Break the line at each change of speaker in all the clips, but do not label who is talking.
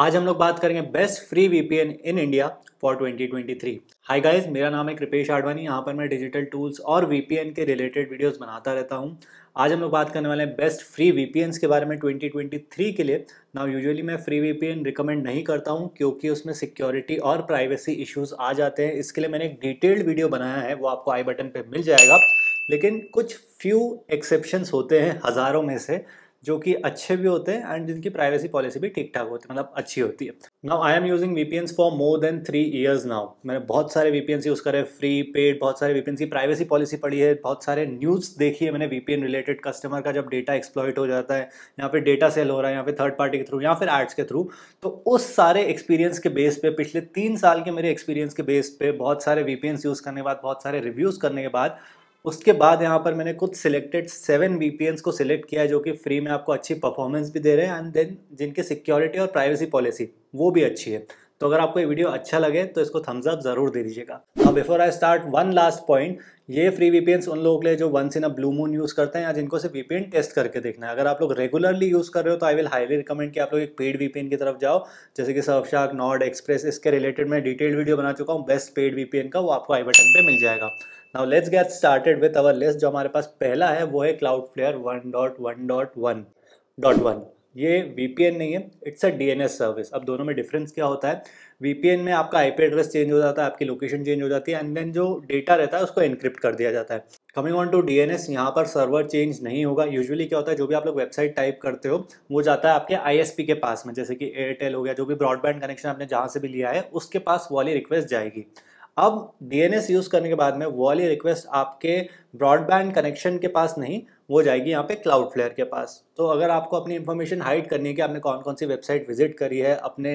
आज हम लोग बात करेंगे best free VPN in India for 2023 hi guys मेरा नाम है कृपेश आडवाणी यहाँ पर मैं डिजिटल टूल्स और वीपीएन के रिलेटेड वीडियोस बनाता रहता हूँ आज हम लोग बात करने वाले हैं बेस्ट फ्री वीपीएन के बारे में 2023 के लिए ना यूजुअली मैं फ्री वीपीएन रिकमेंड नहीं करता हूँ क्योंकि उसमें सिक्योरिटी और प्राइवेसी इश्यूज आ जाते हैं इसके लिए मैंने एक डिटेल्ड वीडियो बनाया है वो आपको आई बटन पर मिल जाएगा लेकिन कुछ फ्यू एक्सेप्शन होते हैं हज़ारों में से जो कि अच्छे भी होते हैं एंड जिनकी प्राइवेसी पॉलिसी भी ठीक ठाक होती है मतलब अच्छी होती है now I am using V for more than three years now मैंने बहुत सारे वी यूज़ करे फ्री पेड बहुत सारे वी की प्राइवेसी पॉलिसी पढ़ी है बहुत सारे न्यूज़ देखी है मैंने वी रिलेटेड कस्टमर का जब डेटा एक्सप्लॉइट हो जाता है या फिर डेटा सेल हो रहा है या फिर थर्ड पार्टी के थ्रू या फिर एड्स के थ्रू तो उस सारे एक्सपीरियंस के बेस पे पिछले तीन साल के मेरे एक्सपीरियंस के बेस पे बहुत सारे वी यूज़ करने के बाद बहुत सारे रिव्यूज़ करने के बाद उसके बाद यहाँ पर मैंने कुछ सिलेक्टेड सेवन बी को सिलेक्ट किया है जो कि फ्री में आपको अच्छी परफॉर्मेंस भी दे रहे हैं एंड देन जिनकी सिक्योरिटी और प्राइवेसी पॉलिसी वो भी अच्छी है तो अगर आपको ये वीडियो अच्छा लगे तो इसको थम्स अप जरूर दे दीजिएगा अब before I start one last point ये फ्री वीपीएन उन लोगों के लिए जो once in a blue moon use करते हैं या जिनको सिर्फ वीपीएन टेस्ट करके देखना है अगर आप लोग रेगुलरली यूज़ कर रहे हो तो आई विल हाईली रिकमेंड कि आप लोग एक पेड वीपीएन की तरफ जाओ जैसे कि सर्वशार्क नॉर्ड एक्सप्रेस इसके रिलेटेड मैं डिटेल्ड वीडियो बना चुका हूँ बेस्ट पेड वीपीएन का वो आपको आई बटन पर मिल जाएगा now let's get started with our list जो हमारे पास पहला है वो है Cloudflare one dot one dot one dot one ये वी नहीं है इट्स अ डीएनएस सर्विस अब दोनों में डिफरेंस क्या होता है वी में आपका आईपी एड्रेस चेंज हो जाता है आपकी लोकेशन चेंज हो जाती है एंड देन जो डेटा रहता है उसको इनक्रिप्ट कर दिया जाता है coming on to D N S यहाँ पर सर्वर चेंज नहीं होगा यूजुअली क्या होता है जो भी आप लोग वेबसाइट टाइप करते हो वो जाता है आपके आई एस पी के पास में जैसे कि एयरटेल हो गया जो भी ब्रॉडबैंड कनेक्शन आपने जहाँ से भी लिया है उसके पास वाली रिक्वेस्ट जाएगी अब डीएनएस यूज़ करने के बाद में वो वाली रिक्वेस्ट आपके ब्रॉडबैंड कनेक्शन के पास नहीं वो जाएगी यहाँ पे क्लाउड फ्लेयर के पास तो अगर आपको अपनी इन्फॉर्मेशन हाइड करनी है कि आपने कौन कौन सी वेबसाइट विजिट करी है अपने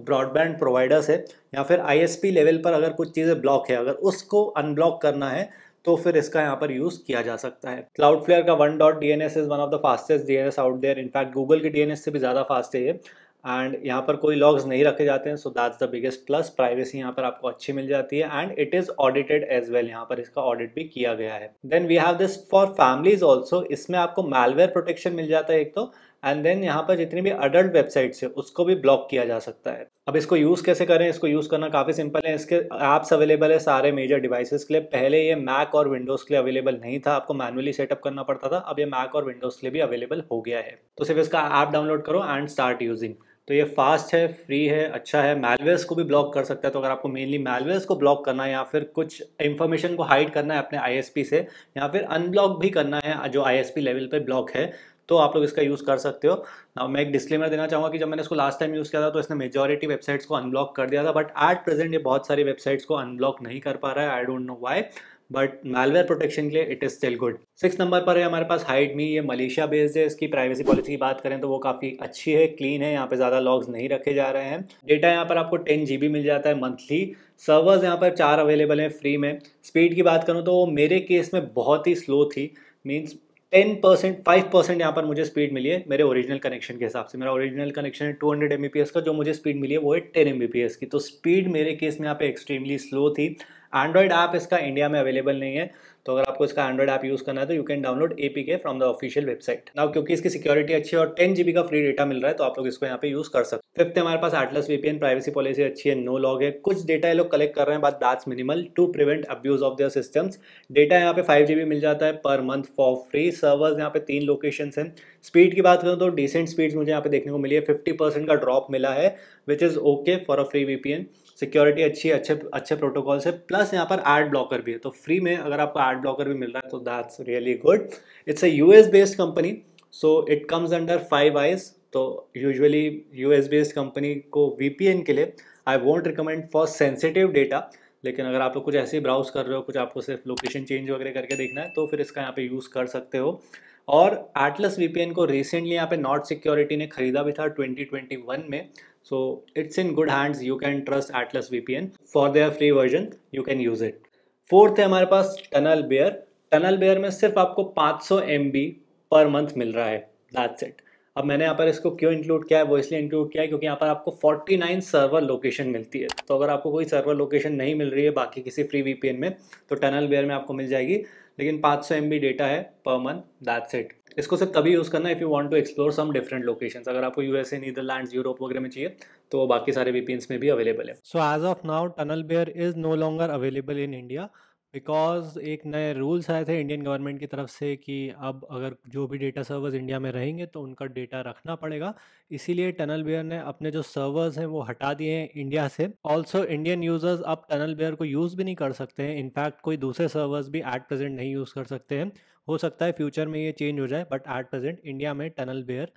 ब्रॉडबैंड प्रोवाइडर से या फिर पी लेवल पर अगर कुछ चीज़ें ब्लॉक है अगर उसको अनब्लॉक करना है तो फिर इसका यहाँ पर यूज़ किया जा सकता है क्लाउड फ्लेयर का one dot D N S is one of the fastest D N S out there in fact Google के डी एन एस से भी ज़्यादा फास्ट है एंड यहाँ पर कोई लॉग्स नहीं रखे जाते हैं so that's the biggest plus privacy यहाँ पर आपको अच्छी मिल जाती है and it is audited as well यहाँ पर इसका ऑडिट भी किया गया है then we have this for families also इसमें आपको मेलवेयर प्रोटेक्शन मिल जाता है एक तो एंड देन यहाँ पर जितनी भी अडल्ट वेबसाइट्स है उसको भी ब्लॉक किया जा सकता है अब इसको यूज़ कैसे करें इसको यूज़ करना काफ़ी सिंपल है इसके ऐप्स अवेलेबल है सारे मेजर डिवाइसेस के लिए पहले ये मैक और विंडोज़ के लिए अवेलेबल नहीं था आपको मैनुअली सेटअप करना पड़ता था अब ये मैक और विंडोज़ के लिए भी अवेलेबल हो गया है तो सिर्फ इसका ऐप डाउनलोड करो एंड स्टार्ट यूजिंग तो ये फास्ट है फ्री है अच्छा है मेलवेयर्स को भी ब्लॉक कर सकता है तो अगर आपको मेनली मेलवेयर्स को ब्लॉक करना है या फिर कुछ इन्फॉर्मेशन को हाइड करना है अपने आईएसपी से या फिर अनब्लॉक भी करना है जो आईएसपी लेवल पे ब्लॉक है तो आप लोग इसका यूज़ कर सकते हो ना मैं एक डिस्क्लेमर देना चाहूँगा कि जब मैंने इसको लास्ट टाइम यूज़ किया था तो इसने मेजॉरिटी वेबसाइट्स को अनब्लॉक कर दिया था बट एट प्रेजेंट ये बहुत सारी वेबसाइट्स को अनब्लॉक नहीं कर पा रहा है I don't know why but malware protection के लिए it is still good six number पर है हमारे पास हाइट मी ये मलेशिया बेस्ड है इसकी प्राइवेसी पॉलिसी की बात करें तो वो काफ़ी अच्छी है क्लीन है यहाँ पे ज़्यादा लॉग्स नहीं रखे जा रहे हैं डेटा यहाँ पर आपको टेन जी मिल जाता है मंथली सर्वर्स यहाँ पर चार अवेलेबल हैं फ्री में स्पीड की बात करूँ तो वो मेरे केस में बहुत ही स्लो थी means ten percent five percent यहाँ पर मुझे स्पीड मिली है मेरे ओरिजिनल कनेक्शन के हिसाब से मेरा ओरिजिनल कनेक्शन है टू हंड्रेड एम का जो मुझे स्पीड मिली है वो है टेन एम की तो स्पीड मेरे केस में यहाँ पे एक्सट्रीमली स्लो थी एंड्रॉयड ऐप इसका इंडिया में अवेलेबल नहीं है तो अगर आपको इसका एंड्रॉइड ऐप यूज़ करना है तो you can download A P K from the official website now क्योंकि इसकी सिक्योरिटी अच्छी है और टेन जीबी का फ्री डेटा मिल रहा है तो आप लोग इसको यहाँ पे यूज़ कर सकते फिफ्थ हमारे पास एटलस वीपीएन प्राइवेसी पॉलिसी अच्छी है नो लॉग है कुछ डेटा ये लोग कलेक्ट कर रहे हैं but that's minimal to prevent abuse of their systems data यहाँ पे फाइव बी मिल जाता है per month for free servers यहाँ पे तीन लोकेशन है स्पीड की बात करूँ तो डिसेंट स्पीड मुझे यहाँ पे देखने को मिली है फिफ्टी परसेंट का ड्रॉप मिला है which is okay for a free VPN security अच्छी है अच्छे अच्छे प्रोटोकॉल्स है प्लस यहाँ पर एड ब्लॉकर भी है तो फ्री में अगर आपको एड ब्लॉकर भी मिल रहा है तो that's really good it's a US based company so it comes under five eyes तो usually U S based company को वीपीएन के लिए I won't recommend for sensitive data लेकिन अगर आप लोग कुछ ऐसे ही ब्राउज कर रहे हो कुछ आपको सिर्फ लोकेशन चेंज वगैरह करके देखना है तो फिर इसका यहाँ पे यूज़ कर सकते हो और एटलस वीपीएन को रिसेंटली यहाँ पे नॉट सिक्योरिटी ने खरीदा भी था 2021 में So it's in good hands. You can trust Atlas VPN for their free version. You can use it. fourth hai hamare paas tunnel bear tunnel bear mein sirf aapko 500 mb per month mil raha hai that's it अब मैंने यहाँ पर इसको क्यों include किया है वो इसलिए इंक्लूड किया है क्योंकि यहाँ पर आपको 49 सर्वर लोकेशन मिलती है तो अगर आपको कोई सर्वर लोकेशन नहीं मिल रही है बाकी किसी फ्री वीपीएन में तो टनल वेयर में आपको मिल जाएगी लेकिन 500 सौ डेटा है पर मंथ दैट्स इट इसको सिर्फ तभी यूज़ करना if you want to explore some different location अगर आपको यूएसए नीदरलैंड यूरोप वगैरह में चाहिए तो वो बाकी सारे वीपीएस में भी अवेलेबल है so as of now Tunnel Bear is no longer available in India because एक नए रूल्स आए थे इंडियन गवर्नमेंट की तरफ से कि अब अगर जो भी डेटा सर्वर्स इंडिया में रहेंगे तो उनका डेटा रखना पड़ेगा इसीलिए टनल बेयर ने अपने जो सर्वर्स हैं वो हटा दिए हैं इंडिया से ऑल्सो इंडियन यूजर्स अब टनल बेयर को यूज़ भी नहीं कर सकते हैं इनफैक्ट कोई दूसरे सर्वर्स भी एट प्रेजेंट नहीं यूज़ कर सकते हैं हो सकता है फ्यूचर में ये चेंज हो जाए बट एट प्रेजेंट इंडिया में टनल बेयर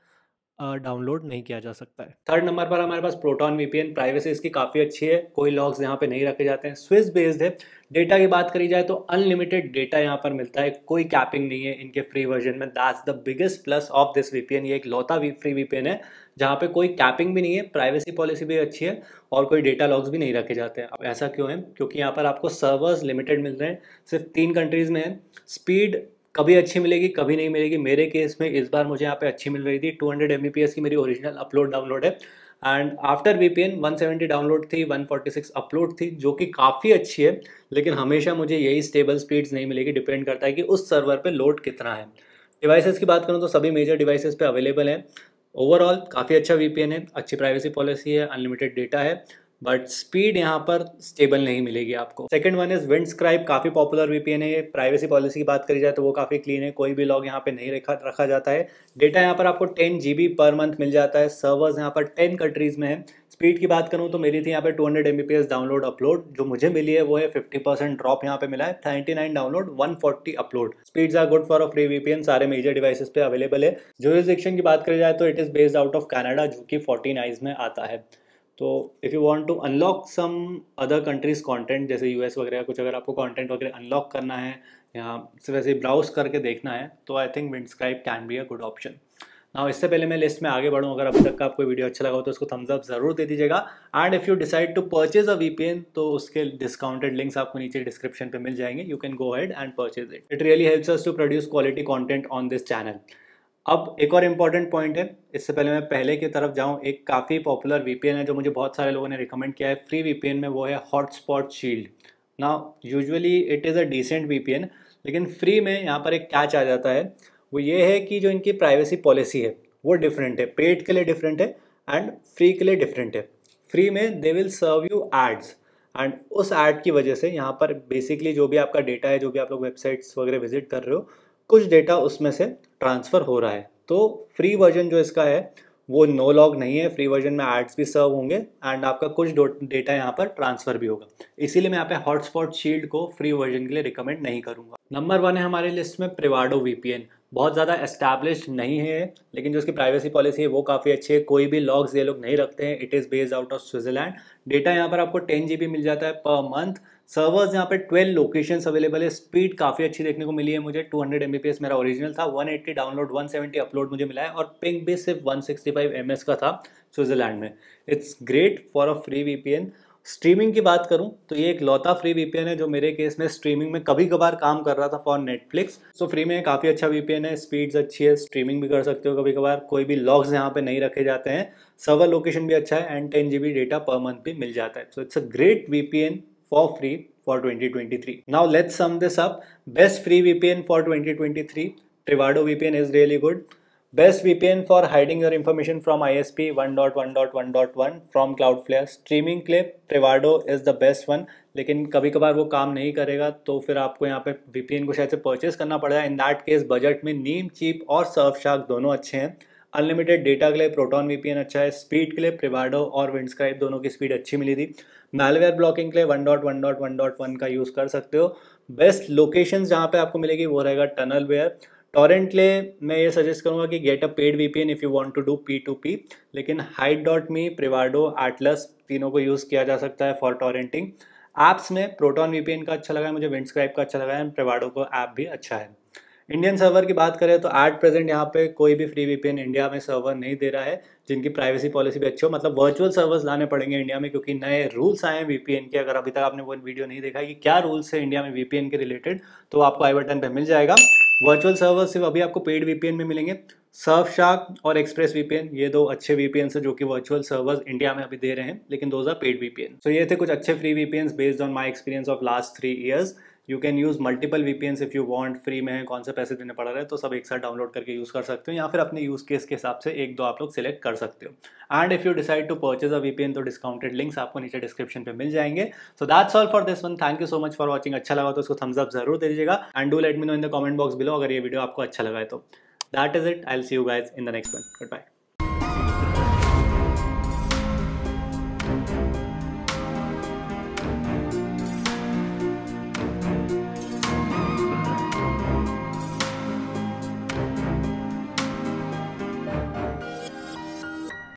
डाउनलोड नहीं किया जा सकता है थर्ड नंबर पर हमारे पास प्रोटॉन वीपीएन प्राइवेसी इसकी काफ़ी अच्छी है कोई लॉग्स यहाँ पे नहीं रखे जाते हैं स्विस बेस्ड है डेटा की बात करी जाए तो अनलिमिटेड डेटा यहाँ पर मिलता है कोई कैपिंग नहीं है इनके फ्री वर्जन में that's the biggest plus of this VPN ये एक लौता वी फ्री वीपीएन है जहाँ पे कोई कैपिंग भी नहीं है प्राइवेसी पॉलिसी भी अच्छी है और कोई डेटा लॉग्स भी नहीं रखे जाते हैं अब ऐसा क्यों है क्योंकि यहाँ पर आपको सर्वर्स लिमिटेड मिल रहे हैं सिर्फ तीन कंट्रीज़ में है स्पीड कभी अच्छी मिलेगी कभी नहीं मिलेगी मेरे केस में इस बार मुझे यहाँ पे अच्छी मिल रही थी 200 हंड्रेड की मेरी ओरिजिनल अपलोड डाउनलोड है and after V P N download थी 146 अपलोड थी जो कि काफ़ी अच्छी है लेकिन हमेशा मुझे यही स्टेबल स्पीड्स नहीं मिलेगी डिपेंड करता है कि उस सर्वर पर लोड कितना है डिवाइसेस की बात करूँ तो सभी मेजर डिवाइसेस पे अवेलेबल हैं ओवरऑल काफ़ी अच्छा वी है अच्छी प्राइवेसी पॉलिसी है अनलिमिटेड डेटा है बट स्पीड यहाँ पर स्टेबल नहीं मिलेगी आपको second one is Windscribe काफ़ी पॉपुलर वीपीएन है प्राइवेसी पॉलिसी की बात करी जाए तो वो काफ़ी क्लीन है कोई भी लॉग यहाँ पे नहीं रखा रखा जाता है डेटा यहाँ पर आपको टेन जी पर मंथ मिल जाता है सर्वर्स यहाँ पर टेन कंट्रीज़ में है स्पीड की बात करूँ तो मेरी थी यहाँ पर टू हंड्रेड डाउनलोड अपलोड जो मुझे मिली है वो है फिफ्टी परसेंट ड्रॉप यहाँ पे मिला है nine download forty upload speed are good for a free VPN सारे मेजर डिवाइसेस पे अवेलेबल है जो की बात करी जाए तो it is based out of Canada जो कि फोर्टी में आता है तो if you want to unlock some other countries content जैसे एस वगैरह कुछ अगर आपको कॉन्टेंट वगैरह अनलॉक करना है या सिर्फ ऐसे ब्राउज करके देखना है तो I think Windscribe can be a good option ना इससे पहले मैं लिस्ट में आगे बढ़ूँ अगर अब तक का आपको वीडियो अच्छा लगा हो तो उसको थम्स अप जरूर दे दीजिएगा and if you decide to purchase a VPN तो उसके डिस्काउंटेड लिंक्स आपको नीचे डिस्क्रिप्शन पे मिल जाएंगे you can go head and purchase it it really helps us to produce quality content on this channel अब एक और इम्पॉर्टेंट पॉइंट है इससे पहले मैं पहले की तरफ जाऊँ एक काफ़ी पॉपुलर वीपीएन है जो मुझे बहुत सारे लोगों ने रिकमेंड किया है फ्री वीपीएन में वो है हॉटस्पॉट शील्ड ना usually it is a decent VPN लेकिन फ्री में यहाँ पर एक कैच आ जाता है वो ये है कि जो इनकी प्राइवेसी पॉलिसी है वो डिफरेंट है पेड के लिए डिफरेंट है एंड फ्री के लिए डिफरेंट है फ्री में they will serve you ads and उस एड की वजह से यहाँ पर बेसिकली जो भी आपका डेटा है जो भी आप लोग वेबसाइट्स वगैरह विजिट कर रहे हो कुछ डेटा उसमें से ट्रांसफ़र हो रहा है तो फ्री वर्जन जो इसका है वो नो लॉग नहीं है फ्री वर्जन में एड्स भी सर्व होंगे एंड आपका कुछ डेटा यहाँ पर ट्रांसफर भी होगा इसीलिए मैं यहाँ पे हॉटस्पॉट शील्ड को फ्री वर्जन के लिए रिकमेंड नहीं करूँगा नंबर वन है हमारे लिस्ट में प्रिवाडो वीपीएन बहुत ज़्यादा एस्टैब्लिश नहीं है लेकिन जो उसकी प्राइवेसी पॉलिसी है वो काफ़ी अच्छी है कोई भी लॉग्स ये लोग नहीं रखते हैं it is based out of Switzerland data यहाँ पर आपको टेन जी मिल जाता है पर मंथ सर्वर्स यहाँ पे ट्वेल्व लोकेशंस अवेलेबल है स्पीड काफ़ी अच्छी देखने को मिली है मुझे टू हंड्रेड मेरा ओरिजिनल था वन डाउनलोड वन अपलोड मुझे मिला है और पिंक भी सिर्फ वन सिक्सटी का था स्विट्जरलैंड में it's great for a free V streaming की बात करूं तो ये एक लौता फ्री वीपीएन है जो मेरे केस में स्ट्रीमिंग में कभी कभार काम कर रहा था फॉर नेटफ्लिक्स सो फ्री में काफ़ी अच्छा वीपीएन है स्पीड्स अच्छी है स्ट्रीमिंग भी कर सकते हो कभी कभार कोई भी लॉग्स यहाँ पे नहीं रखे जाते हैं सर्वर लोकेशन भी अच्छा है and ten G data per month भी मिल जाता है so it's a great VPN for free for 2023. Now let's sum best free Best for twenty twenty three Trivado VPN is really good Best VPN for hiding your information from ISP 1.1.1.1 from Cloudflare. Streaming clip Privado is the best one. लेकिन कभी कभार वो काम नहीं करेगा तो फिर आपको यहाँ पे वीपीएन को शायद से परचेस करना पड़ेगा इन दैट केस बजट में नीम चीप और सर्फ शार्क दोनों अच्छे हैं अनलिमिटेड डेटा के लिए प्रोटॉन वीपीएन अच्छा है स्पीड के लिए प्रिवाडो और विंडस्क्राइब दोनों की स्पीड अच्छी मिली थी मेलवेयर ब्लॉकिंग के लिए one dot one dot one dot one का यूज़ कर सकते हो बेस्ट लोकेशन जहाँ पे आपको मिलेगी वो रहेगा टनल वेयर टॉरेंट ले मैं ये सजेस्ट करूँगा कि get a paid VPN if you want to do P to P लेकिन hide dot me Privado Atlas तीनों को यूज़ किया जा सकता है फॉर टॉरेंटिंग ऐप्स में प्रोटॉन वीपीएन का अच्छा लगा है मुझे विंडस्क्राइब का अच्छा लगा है प्रिवार्डो को ऐप भी अच्छा है इंडियन सर्वर की बात करें तो एट प्रेजेंट यहाँ पे कोई भी फ्री वीपीएन इंडिया में सर्वर नहीं दे रहा है जिनकी प्राइवेसी पॉलिसी भी अच्छी हो मतलब वर्चुअल सर्वर्स लाने पड़ेंगे इंडिया में क्योंकि नए रूल्स आए हैं वीपीएन के अगर अभी तक आपने वो वीडियो नहीं देखा कि क्या रूल्स है इंडिया में वीपीएन के रिलेटेड तो आपको आई बटन पर मिल जाएगा वर्चुअल सर्वर सिर्फ अभी आपको पेड वीपीएन में मिलेंगे सर्फ शार्क और एक्सप्रेस वीपीएन ये दो अच्छे वीपीएन से जो कि वर्चुअल सर्वर्स इंडिया में अभी दे रहे हैं लेकिन दो आर पेड वीपीएन सो ये थे कुछ अच्छे free VPN based on my experience of last three years you can use multiple V P if you want free में है कौन से पैसे देने पड़ रहे हैं तो सब एक साथ डाउनलोड करके यूज़ कर सकते हो या फिर अपने यूज़ केस के हिसाब से एक दो आप लोग सिलेक्ट कर सकते हो and if you decide to purchase a V तो डिस्काउंटेड लिंक्स आपको नीचे डिस्क्रिप्शन पे मिल जाएंगे so that's all for this one thank you so much for watching अच्छा लगा तो उसको थम्स अप जरूर दीजिएगा and do let me know in the comment box below अगर ये वीडियो आपको अच्छा लगा है तो that is it I see you guys in the next one good bye